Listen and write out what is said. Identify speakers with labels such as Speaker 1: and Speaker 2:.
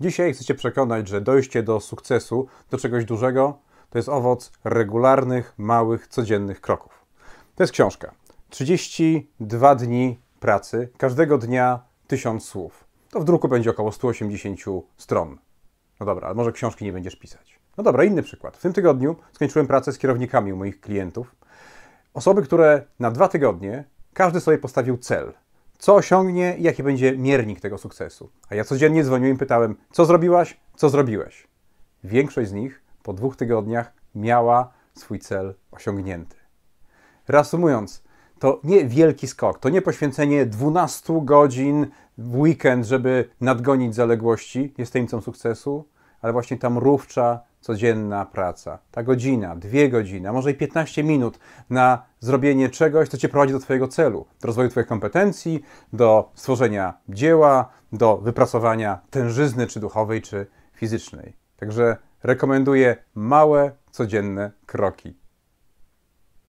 Speaker 1: Dzisiaj chcecie przekonać, że dojście do sukcesu, do czegoś dużego, to jest owoc regularnych, małych, codziennych kroków. To jest książka. 32 dni pracy, każdego dnia 1000 słów. To w druku będzie około 180 stron. No dobra, ale może książki nie będziesz pisać. No dobra, inny przykład. W tym tygodniu skończyłem pracę z kierownikami u moich klientów. Osoby, które na dwa tygodnie każdy sobie postawił cel co osiągnie i jaki będzie miernik tego sukcesu. A ja codziennie dzwoniłem i pytałem, co zrobiłaś, co zrobiłeś. Większość z nich po dwóch tygodniach miała swój cel osiągnięty. Reasumując, to nie wielki skok, to nie poświęcenie 12 godzin w weekend, żeby nadgonić zaległości, jest tajemnicą sukcesu, ale właśnie ta mrówcza codzienna praca. Ta godzina, dwie godziny, a może i 15 minut na zrobienie czegoś, co Cię prowadzi do Twojego celu, do rozwoju Twoich kompetencji, do stworzenia dzieła, do wypracowania tężyzny, czy duchowej, czy fizycznej. Także rekomenduję małe, codzienne kroki.